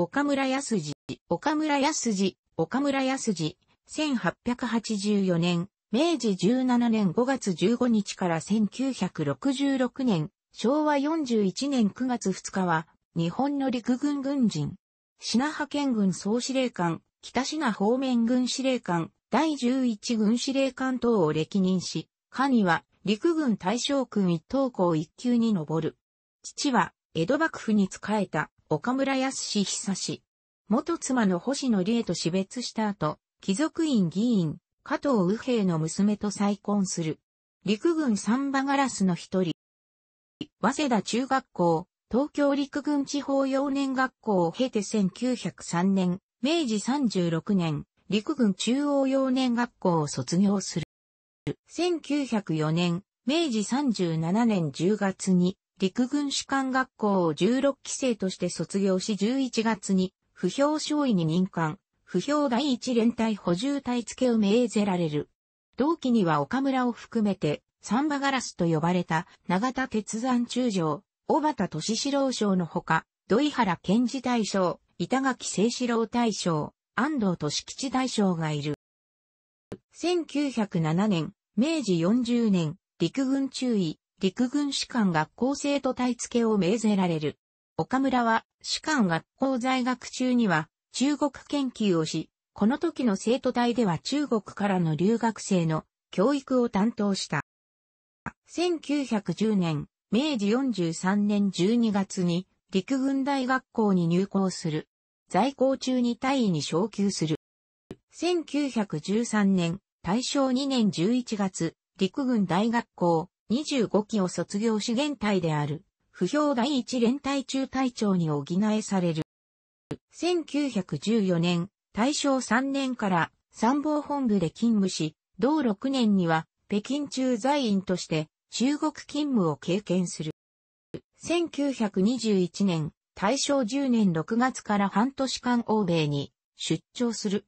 岡村康次、岡村康次、岡村康次、1884年、明治17年5月15日から1966年、昭和41年9月2日は、日本の陸軍軍人、品派遣軍総司令官、北品方面軍司令官、第11軍司令官等を歴任し、下には陸軍大将軍一等校一級に上る。父は江戸幕府に仕えた岡村康史久志。元妻の星野理恵と死別した後、貴族院議員、加藤右平の娘と再婚する。陸軍三馬ガラスの一人。早稲田中学校、東京陸軍地方幼年学校を経て1903年、明治36年、陸軍中央幼年学校を卒業する。1904年、明治37年10月に陸軍士官学校を16期生として卒業し11月に、不評少尉に任官、不評第一連隊補充隊付けを命ぜられる。同期には岡村を含めて、サンバガラスと呼ばれた長田鉄山中将、小畑俊四郎将のほか、土井原健治大将、板垣清志郎大将、安藤俊吉大将がいる。1907年、明治40年、陸軍中尉、陸軍士官学校生徒隊付けを命ぜられる。岡村は士官学校在学中には中国研究をし、この時の生徒隊では中国からの留学生の教育を担当した。1910年、明治43年12月に陸軍大学校に入校する。在校中に大尉に昇級する。1913年、大正2年11月、陸軍大学校、25期を卒業し現隊である、不評第一連隊中隊長に補えされる。1914年、大正3年から参謀本部で勤務し、同6年には北京駐在員として中国勤務を経験する。1921年、大正10年6月から半年間欧米に出張する。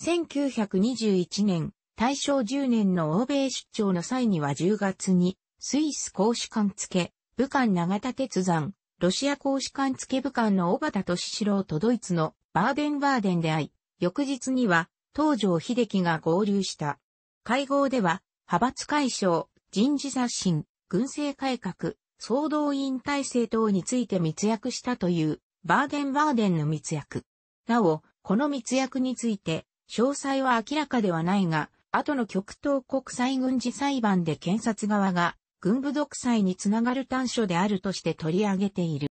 1921年、大正10年の欧米出張の際には10月に、スイス公使館付、武漢長田鉄山、ロシア公使館付武漢の小畑敏四郎とドイツのバーデンバーデンで会い、翌日には、東条秀樹が合流した。会合では、派閥解消、人事刷新、軍政改革、総動員体制等について密約したという、バーデン・バーデンの密約。なお、この密約について、詳細は明らかではないが、後の極東国際軍事裁判で検察側が軍部独裁につながる短所であるとして取り上げている。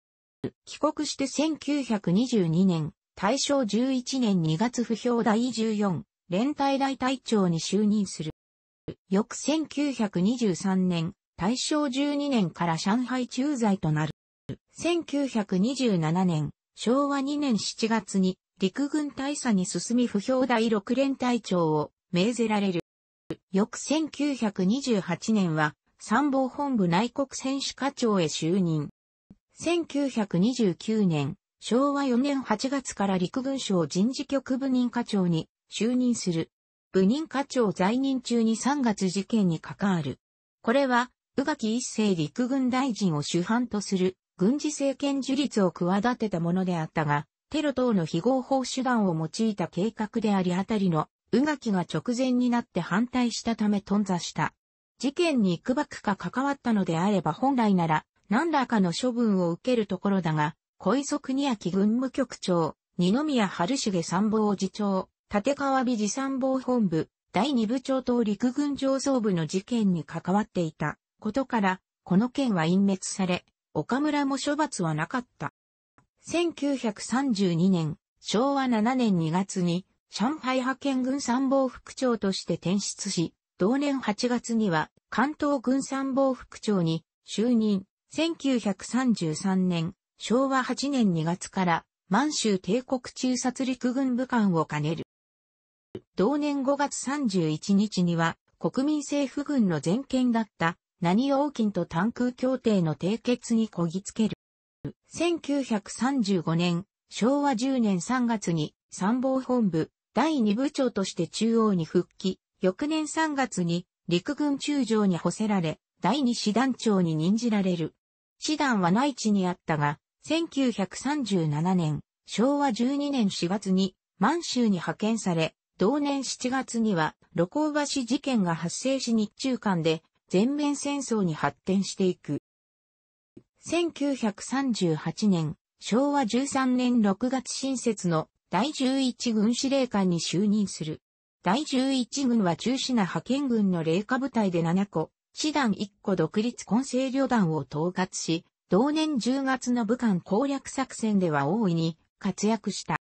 帰国して1922年、大正11年2月不評第14、連隊大隊長に就任する。翌1923年、大正12年から上海駐在となる。1927年、昭和2年7月に陸軍大佐に進み不評第6連隊長を命ぜられる。翌1928年は参謀本部内国選手課長へ就任。1929年、昭和4年8月から陸軍省人事局部任課長に就任する。部任課長在任中に3月事件に関わる。これは、宇垣一世陸軍大臣を主犯とする軍事政権樹立を企てたものであったが、テロ等の非合法手段を用いた計画でありあたりの宇垣が直前になって反対したため頓挫した。事件に幾ばくか関わったのであれば本来なら何らかの処分を受けるところだが、小磯国明軍務局長、二宮春重参謀次長、立川美次参謀本部、第二部長と陸軍上層部の事件に関わっていたことから、この件は隠滅され、岡村も処罰はなかった。1932年、昭和7年2月に、上海派遣軍参謀副長として転出し、同年8月には関東軍参謀副長に就任。1933年、昭和8年2月から満州帝国中殺陸軍部官を兼ねる。同年5月31日には国民政府軍の全権だった何王金と単空協定の締結にこぎつける。1935年、昭和10年3月に参謀本部、第2部長として中央に復帰、翌年3月に陸軍中将に補せられ、第2師団長に任じられる。師団は内地にあったが、1937年、昭和12年4月に満州に派遣され、同年7月には、露光橋事件が発生し日中間で全面戦争に発展していく。1938年、昭和13年6月新設の第11軍司令官に就任する。第11軍は中止な派遣軍の霊下部隊で7個、師団1個独立混成旅団を統括し、同年10月の武漢攻略作戦では大いに活躍した。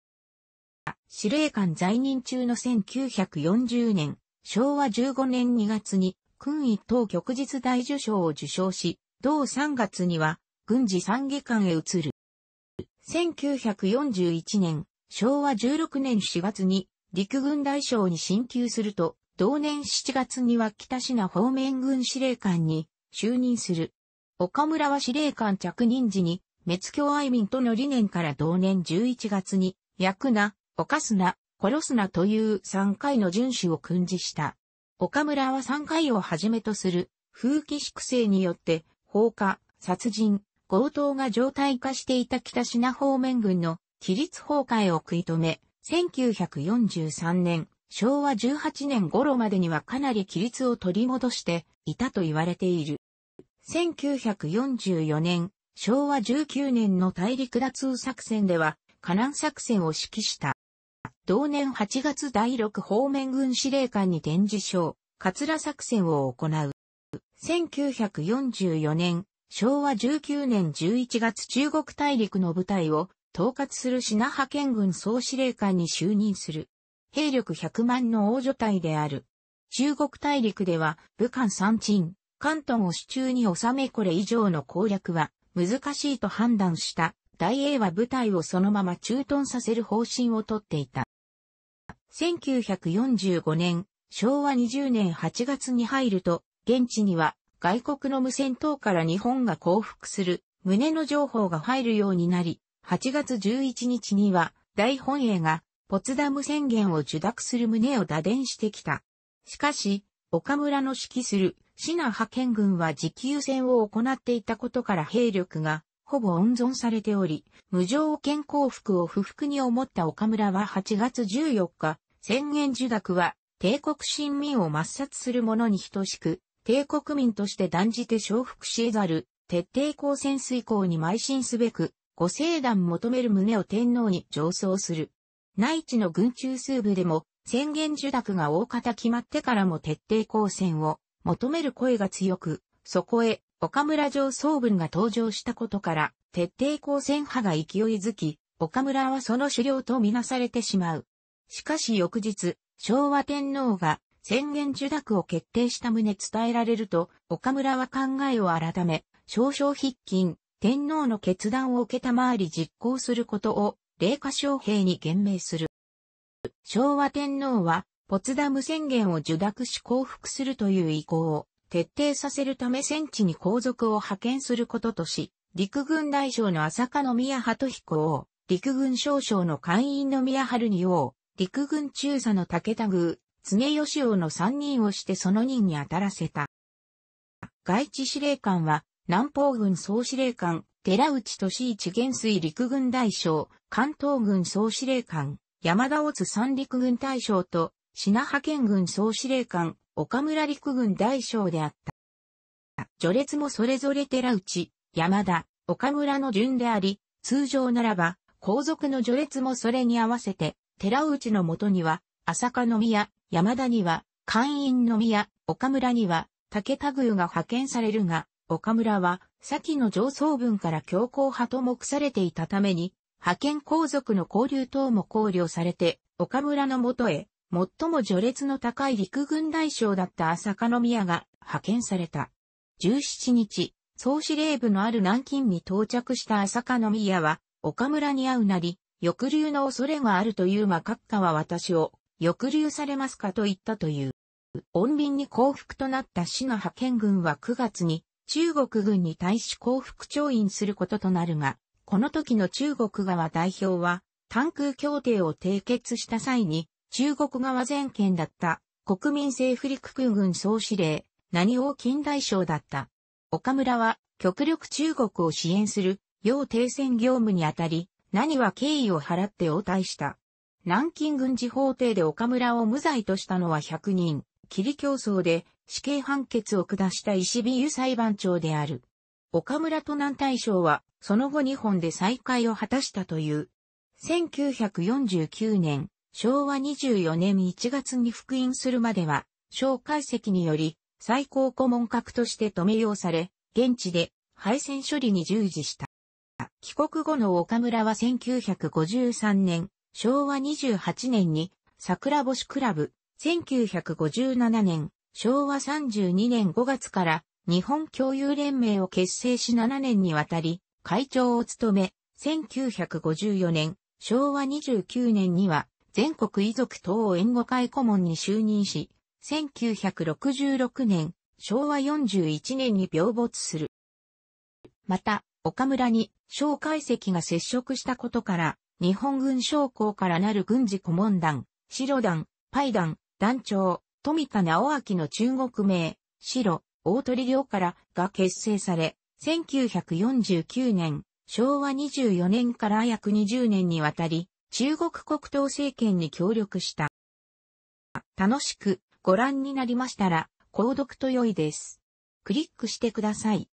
司令官在任中の1940年、昭和15年2月に、軍一等旭日大受賞を受賞し、同3月には、軍事参議官へ移る。1941年、昭和16年4月に陸軍大将に進級すると、同年7月には北品方面軍司令官に就任する。岡村は司令官着任時に、滅教愛民との理念から同年11月に、焼くな、犯すな、殺すなという3回の遵守を訓示した。岡村は3回をはじめとする、風紀粛正によって、放火、殺人、強盗が常態化していた北品方面軍の規律崩壊を食い止め、1943年、昭和18年頃までにはかなり規律を取り戻していたと言われている。1944年、昭和19年の大陸打通作戦では、河南作戦を指揮した。同年8月第6方面軍司令官に展示書、桂作戦を行う。1944年、昭和19年11月中国大陸の部隊を統括する品派遣軍総司令官に就任する。兵力100万の王女隊である。中国大陸では武漢三鎮、関東を手中に収めこれ以上の攻略は難しいと判断した大英は部隊をそのまま駐屯させる方針をとっていた。1945年、昭和20年8月に入ると、現地には外国の無線等から日本が降伏する旨の情報が入るようになり、8月11日には、大本営が、ポツダム宣言を受諾する旨を打電してきた。しかし、岡村の指揮する、シナ派遣軍は持久戦を行っていたことから兵力が、ほぼ温存されており、無条件降伏を不服に思った岡村は8月14日、宣言受諾は、帝国新民を抹殺する者に等しく、帝国民として断じて承服し得ざる、徹底抗戦遂行に邁進すべく、ご聖団求める旨を天皇に上奏する。内地の軍中枢部でも、宣言受諾が大方決まってからも徹底抗戦を求める声が強く、そこへ岡村上層文が登場したことから、徹底抗戦派が勢いづき、岡村はその狩猟とみなされてしまう。しかし翌日、昭和天皇が宣言受諾を決定した旨伝えられると、岡村は考えを改め、少々筆金、天皇の決断を受けたまわり実行することを、霊下将兵に言命する。昭和天皇は、ポツダム宣言を受諾し降伏するという意向を徹底させるため戦地に皇族を派遣することとし、陸軍大将の浅香宮鳩彦を、陸軍少将の会員の宮春に王、陸軍中佐の武田宮、常吉王の三人をしてその任に当たらせた。外地司令官は南方軍総司令官、寺内俊一元帥陸軍大将、関東軍総司令官、山田津三陸軍大将と、品派遣軍総司令官、岡村陸軍大将であった。序列もそれぞれ寺内、山田、岡村の順であり、通常ならば、皇族の序列もそれに合わせて、寺内のもとには、浅香宮、山田には、官員宮、岡村には、武田宮が派遣されるが、岡村は、先の上層文から強硬派と目されていたために、派遣皇族の交流等も考慮されて、岡村のもとへ、最も序列の高い陸軍大将だった朝香宮が派遣された。17日、総司令部のある南京に到着した朝香宮は、岡村に会うなり、抑留の恐れがあるというま閣下は私を、抑留されますかと言ったという。穏便に降伏となった市の派遣軍は9月に、中国軍に対し降伏調印することとなるが、この時の中国側代表は、単空協定を締結した際に、中国側全権だった国民政府陸空軍総司令、何王近代省だった。岡村は極力中国を支援する要停戦業務にあたり、何は敬意を払って応対した。南京軍事法廷で岡村を無罪としたのは100人、霧競争で死刑判決を下した石美優裁判長である。岡村都南大将は、その後日本で再会を果たしたという。1949年、昭和24年1月に復員するまでは、小解析により、最高顧問格として留め用され、現地で敗戦処理に従事した。帰国後の岡村は1953年、昭和28年に桜星クラブ、1957年、昭和32年5月から日本共有連盟を結成し7年にわたり会長を務め、1954年、昭和29年には全国遺族等援護会顧問に就任し、1966年、昭和41年に病没する。また、岡村に小解析が接触したことから、日本軍将校からなる軍事顧問団、白団、パイ団、団長、富田直明の中国名、白、大鳥領からが結成され、1949年、昭和24年から約20年にわたり、中国国党政権に協力した。楽しくご覧になりましたら、購読と良いです。クリックしてください。